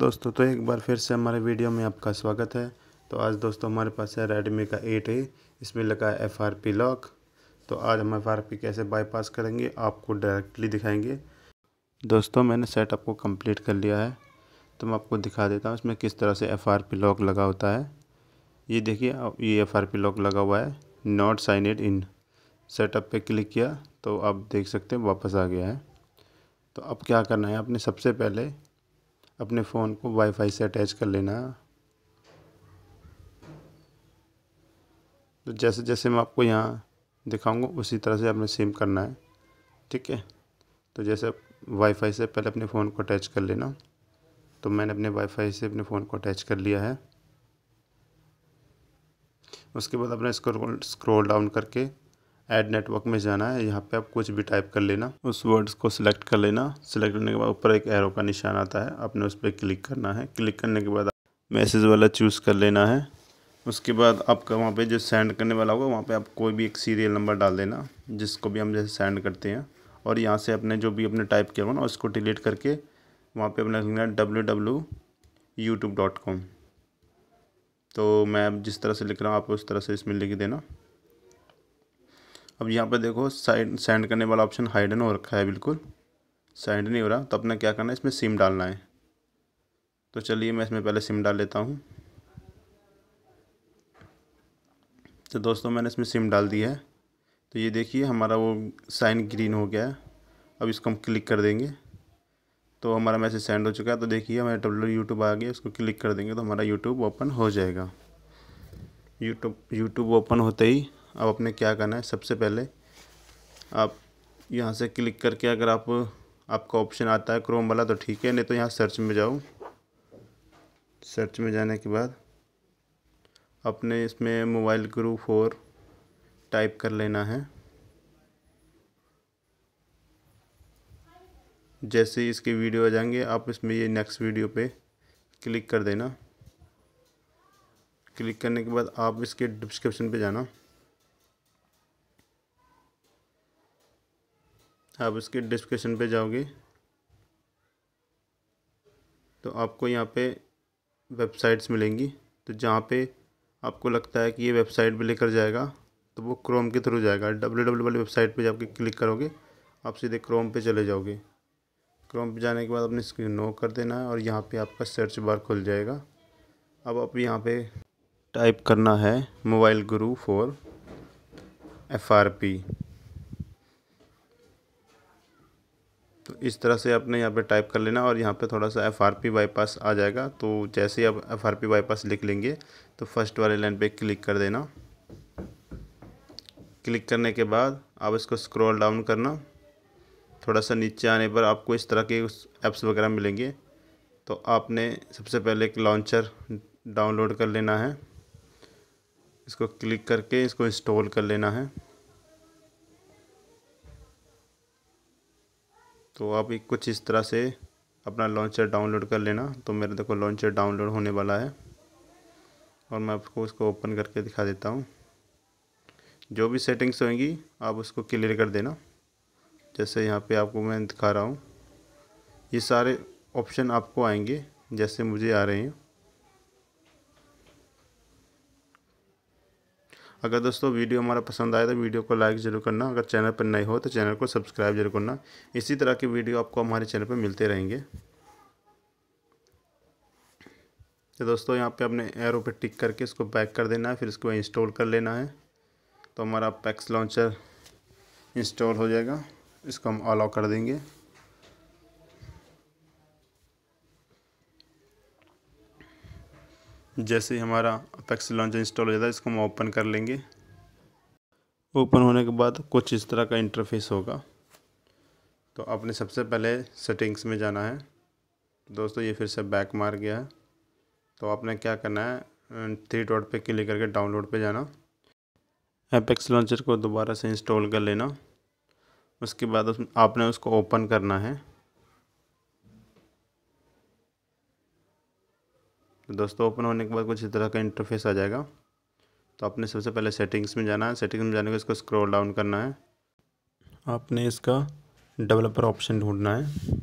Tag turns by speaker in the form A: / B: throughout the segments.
A: दोस्तों तो एक बार फिर से हमारे वीडियो में आपका स्वागत है तो आज दोस्तों हमारे पास है रेडमी का एट ए इसमें लगा है एफ आर पी लॉक तो आज हम एफ आर पी कैसे बाईपास करेंगे आपको डायरेक्टली दिखाएंगे दोस्तों मैंने सेटअप को कंप्लीट कर लिया है तो मैं आपको दिखा देता हूँ इसमें किस तरह से एफ आर पी लॉक लगा होता है ये देखिए ये एफ आर पी लॉक लगा हुआ है not signed in setup पर क्लिक किया तो आप देख सकते हैं वापस आ गया है तो अब क्या करना है आपने सबसे पहले अपने फ़ोन को वाईफाई से अटैच कर लेना तो जैसे जैसे मैं आपको यहाँ दिखाऊंगा उसी तरह से आपने सेम करना है ठीक है तो जैसे वाईफाई से पहले अपने फ़ोन को अटैच कर लेना तो मैंने अपने वाईफाई से अपने फ़ोन को अटैच कर लिया है उसके बाद अपने स्क्रोल स्क्रोल डाउन करके ऐड नेटवर्क में जाना है यहाँ पे आप कुछ भी टाइप कर लेना उस वर्ड्स को सिलेक्ट कर लेना सिलेक्ट करने के बाद ऊपर एक एरो का निशान आता है आपने उस पर क्लिक करना है क्लिक करने के बाद मैसेज वाला चूज़ कर लेना है उसके बाद आपका वहाँ पे जो सेंड करने वाला होगा वहाँ पे आप कोई भी एक सीरियल नंबर डाल देना जिसको भी हम जैसे सेंड करते हैं और यहाँ से अपने जो भी अपने टाइप किया हुआ ना उसको डिलीट करके वहाँ पे अपना लिखना W W YouTube dot com तो मैं जिस तरह से लिख रहा हूँ आप उस तरह से इसमें लिख देना अब यहाँ पर देखो साइड सेंड करने वाला ऑप्शन हाइडन हो रखा है बिल्कुल सेंड नहीं हो रहा तो अपना क्या करना है इसमें सिम डालना है तो चलिए मैं इसमें पहले सिम डाल लेता हूँ तो दोस्तों मैंने इसमें सिम डाल दी है तो ये देखिए हमारा वो साइन ग्रीन हो गया है अब इसको हम क्लिक कर देंगे तो हमारा मैसेज सेंड हो चुका है तो देखिए हमारे डब्ल्यू यूट्यूब आ गया इसको क्लिक कर देंगे तो हमारा यूट्यूब ओपन हो जाएगा यूट्यूब यूट्यूब ओपन होते ही अब आपने क्या करना है सबसे पहले आप यहाँ से क्लिक करके अगर आप आपका ऑप्शन आता है क्रोम वाला तो ठीक है नहीं तो यहाँ सर्च में जाओ सर्च में जाने के बाद अपने इसमें मोबाइल ग्रू फोर टाइप कर लेना है जैसे इसके वीडियो आ जाएंगे आप इसमें ये नेक्स्ट वीडियो पे क्लिक कर देना क्लिक करने के बाद आप इसके डिस्क्रिप्शन पे जाना आप इसके डिस्क्रिप्शन पे जाओगे तो आपको यहाँ पे वेबसाइट्स मिलेंगी तो जहाँ पे आपको लगता है कि ये वेबसाइट पे लेकर जाएगा तो वो क्रोम के थ्रू जाएगा डब्ल्यू डब्ल्यू वाली वेबसाइट पे जाके क्लिक करोगे आप सीधे क्रोम पे चले जाओगे क्रोम पे जाने के बाद अपनी स्क्रीन नो कर देना है और यहाँ पे आपका सर्च बार खुल जाएगा अब आप यहाँ पे टाइप करना है मोबाइल गुरु फोर एफ आर पी तो इस तरह से आपने यहाँ पे टाइप कर लेना और यहाँ पे थोड़ा सा एफ आर पी बाईपास आ जाएगा तो जैसे ही आप एफ आर पी बाईपास लिख लेंगे तो फर्स्ट वाले लाइन पे क्लिक कर देना क्लिक करने के बाद आप इसको स्क्रॉल डाउन करना थोड़ा सा नीचे आने पर आपको इस तरह के ऐप्स वगैरह मिलेंगे तो आपने सबसे पहले एक लॉन्चर डाउनलोड कर लेना है इसको क्लिक करके इसको इंस्टॉल कर लेना है तो आप एक कुछ इस तरह से अपना लॉन्चर डाउनलोड कर लेना तो मेरा देखो लॉन्चर डाउनलोड होने वाला है और मैं आपको उसको ओपन करके दिखा देता हूँ जो भी सेटिंग्स होंगी आप उसको क्लियर कर देना जैसे यहाँ पे आपको मैं दिखा रहा हूँ ये सारे ऑप्शन आपको आएंगे जैसे मुझे आ रहे हैं अगर दोस्तों वीडियो हमारा पसंद आए तो वीडियो को लाइक ज़रूर करना अगर चैनल पर नए हो तो चैनल को सब्सक्राइब जरूर करना इसी तरह की वीडियो आपको हमारे चैनल पर मिलते रहेंगे तो दोस्तों यहाँ पे अपने एरो पे टिक करके इसको पैक कर देना है फिर इसको इंस्टॉल कर लेना है तो हमारा पैक्स लॉन्चर इंस्टॉल हो जाएगा इसको हम अलाउ कर देंगे जैसे ही हमारा अपेक्स लॉन्चर इंस्टॉल हो जाता है इसको हम ओपन कर लेंगे ओपन होने के बाद कुछ इस तरह का इंटरफेस होगा तो आपने सबसे पहले सेटिंग्स में जाना है दोस्तों ये फिर से बैक मार गया है तो आपने क्या करना है थ्री अं, डॉट पे क्लिक करके डाउनलोड पे जाना एपेक्स लॉन्चर को दोबारा से इंस्टॉल कर लेना उसके बाद उस आपने उसको ओपन करना है तो दोस्तों ओपन होने के बाद कुछ इस तरह का इंटरफेस आ जाएगा तो आपने सबसे पहले सेटिंग्स में जाना है सेटिंग्स में जाने के इसको स्क्रॉल डाउन करना है आपने इसका डेवलपर ऑप्शन ढूंढना है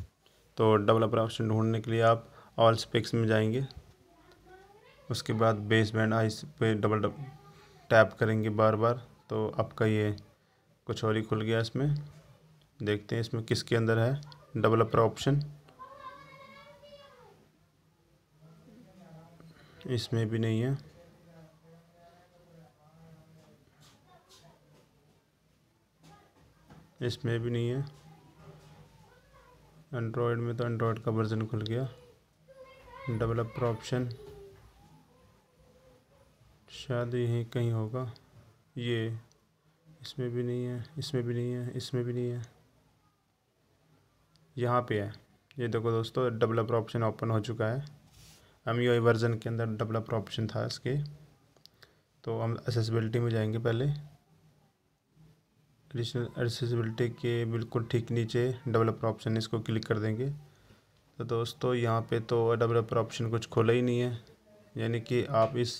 A: तो डेवलपर ऑप्शन ढूंढने के लिए आप ऑल स्पेक्स में जाएंगे उसके बाद बेस बैंड आई पे डबल डब टैप करेंगे बार बार तो आपका ये कुछ और ही खुल गया इसमें देखते हैं इसमें किसके अंदर है डेवलपर ऑप्शन इसमें भी नहीं है इसमें भी नहीं है एंड्रॉयड में तो एंड्रॉयड का वर्जन खुल गया डेवलपर ऑप्शन शायद यहीं कहीं होगा ये इसमें भी नहीं है इसमें भी नहीं है इसमें भी नहीं है यहाँ पे है ये देखो दोस्तों डेवलपर ऑप्शन ओपन हो चुका है हम यू वर्ज़न के अंदर डेवलपर ऑप्शन था इसके तो हम एसेसबिलिटी में जाएंगे पहले एडिशनल एसेसबिलिटी के बिल्कुल ठीक नीचे डेवलपर ऑप्शन इसको क्लिक कर देंगे तो दोस्तों यहाँ पे तो डेवलपर ऑप्शन कुछ खोला ही नहीं है यानी कि आप इस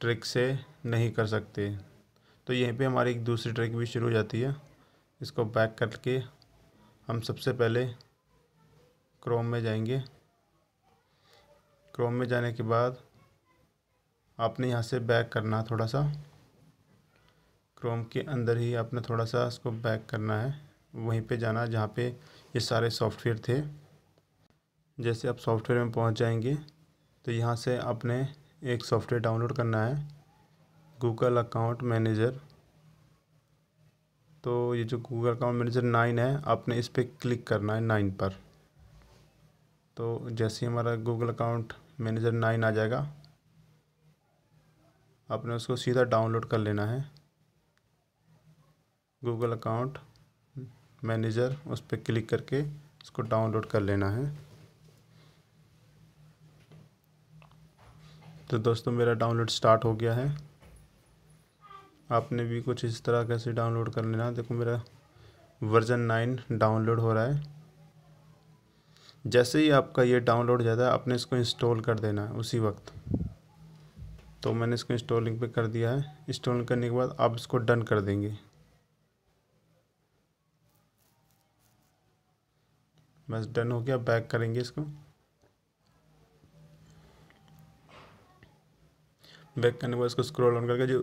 A: ट्रिक से नहीं कर सकते तो यहीं पे हमारी एक दूसरी ट्रिक भी शुरू हो जाती है इसको बैक करके हम सबसे पहले क्रोम में जाएंगे क्रोम में जाने के बाद आपने यहाँ से बैक करना थोड़ा सा क्रोम के अंदर ही आपने थोड़ा सा इसको बैक करना है वहीं पे जाना जहाँ पे ये सारे सॉफ्टवेयर थे जैसे आप सॉफ्टवेयर में पहुँच जाएंगे तो यहाँ से आपने एक सॉफ्टवेयर डाउनलोड करना है गूगल अकाउंट मैनेजर तो ये जो गूगल अकाउंट मैनेजर नाइन है आपने इस पर क्लिक करना है नाइन पर तो जैसे ही हमारा गूगल अकाउंट मैनेजर नाइन आ जाएगा आपने उसको सीधा डाउनलोड कर लेना है गूगल अकाउंट मैनेजर उस पर क्लिक करके उसको डाउनलोड कर लेना है तो दोस्तों मेरा डाउनलोड स्टार्ट हो गया है आपने भी कुछ इस तरह कैसे डाउनलोड कर लेना देखो मेरा वर्ज़न नाइन डाउनलोड हो रहा है जैसे ही आपका ये डाउनलोड जाता है आपने इसको इंस्टॉल कर देना है उसी वक्त तो मैंने इसको इंस्टॉलिंग पे कर दिया है इंस्टॉल करने के बाद आप इसको डन कर देंगे बस डन हो गया बैक करेंगे इसको बैक करने के बाद इसको स्क्रॉल ऑन करके जो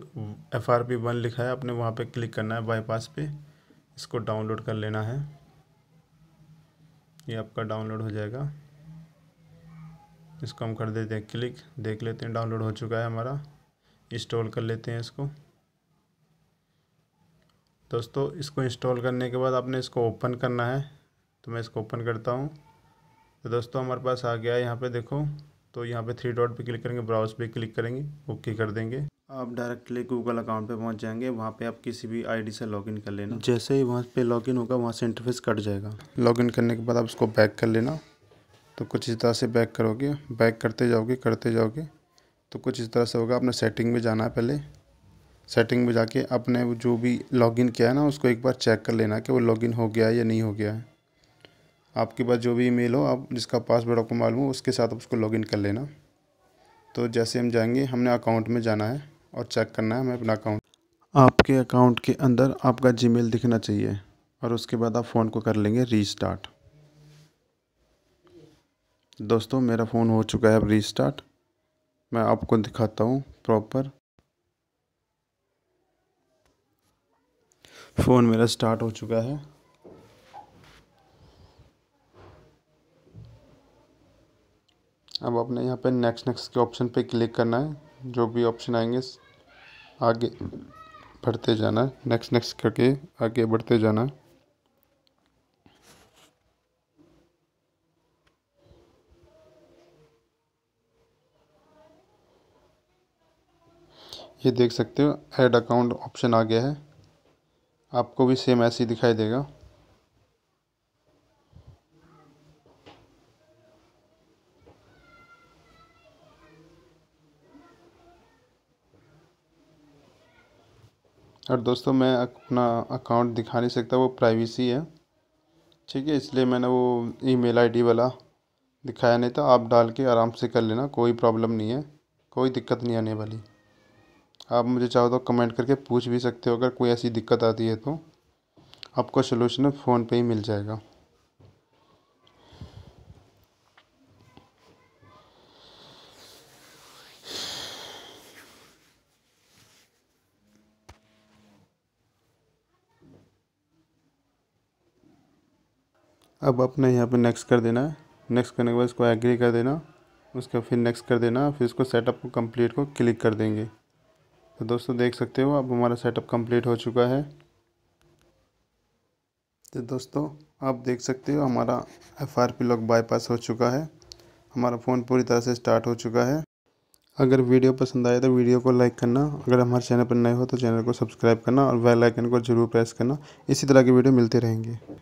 A: एफ आर पी वन लिखा है आपने वहाँ पे क्लिक करना है बाईपास पे इसको डाउनलोड कर लेना है ये आपका डाउनलोड हो जाएगा इसको हम कर देते हैं क्लिक देख लेते हैं डाउनलोड हो चुका है हमारा इंस्टॉल कर लेते हैं इसको दोस्तों इसको इंस्टॉल करने के बाद आपने इसको ओपन करना है तो मैं इसको ओपन करता हूँ तो दोस्तों हमारे पास आ गया है यहाँ पर देखो तो यहाँ पे थ्री डॉट पे क्लिक करेंगे ब्राउज पे क्लिक करेंगे ओके कर देंगे आप डायरेक्टली गूगल अकाउंट पे पहुंच जाएंगे वहाँ पे आप किसी भी आईडी से लॉगिन कर लेना जैसे ही वहाँ पे लॉगिन होगा वहाँ से इंटरफेस कट जाएगा लॉगिन करने के बाद आप उसको बैक कर लेना तो कुछ इस तरह से बैक करोगे बैक करते जाओगे करते जाओगे तो कुछ इस तरह से होगा आपने सेटिंग में जाना है पहले सेटिंग में जाके अपने जो भी लॉगिन किया है ना उसको एक बार चेक कर लेना कि वो लॉगिन हो गया है या नहीं हो गया है आपके पास जो भी ईमेल हो आप जिसका पासवर्ड आपको मालूम हो उसके साथ आप उसको लॉगिन कर लेना तो जैसे हम जाएंगे हमने अकाउंट में जाना है और चेक करना है हमें अपना अकाउंट आपके अकाउंट के अंदर आपका जीमेल दिखना चाहिए और उसके बाद आप फ़ोन को कर लेंगे रीस्टार्ट दोस्तों मेरा फ़ोन हो चुका है अब रीस्टार्ट मैं आपको दिखाता हूँ प्रॉपर फ़ोन मेरा स्टार्ट हो चुका है अब आपने यहाँ पे नेक्स्ट नेक्स्ट के ऑप्शन पे क्लिक करना है जो भी ऑप्शन आएंगे आगे बढ़ते जाना नेक्स्ट नेक्स्ट करके आगे बढ़ते जाना ये देख सकते हो ऐड अकाउंट ऑप्शन आ गया है आपको भी सेम ऐसे ही दिखाई देगा और दोस्तों मैं अपना अकाउंट दिखा नहीं सकता वो प्राइवेसी है ठीक है इसलिए मैंने वो ईमेल आईडी वाला दिखाया नहीं था आप डाल के आराम से कर लेना कोई प्रॉब्लम नहीं है कोई दिक्कत नहीं आने वाली आप मुझे चाहो तो कमेंट करके पूछ भी सकते हो अगर कोई ऐसी दिक्कत आती है तो आपको सोल्यूशन फ़ोन पे ही मिल जाएगा अब अपने यहाँ पे नेक्स्ट कर देना है नेक्स्ट करने के बाद इसको एग्री कर देना उसका फिर नेक्स्ट कर देना फिर इसको सेटअप को कंप्लीट को क्लिक कर देंगे तो दोस्तों देख सकते हो अब हमारा सेटअप कंप्लीट हो चुका है तो दोस्तों आप देख सकते हो हमारा एफ आर पी लॉक बाईपास हो चुका है हमारा फ़ोन पूरी तरह से स्टार्ट हो चुका है अगर वीडियो पसंद आए तो वीडियो को लाइक करना अगर हमारे चैनल पर नए हो तो चैनल को सब्सक्राइब करना और बेल आइकन को जरूर प्रेस करना इसी तरह की वीडियो मिलते रहेंगे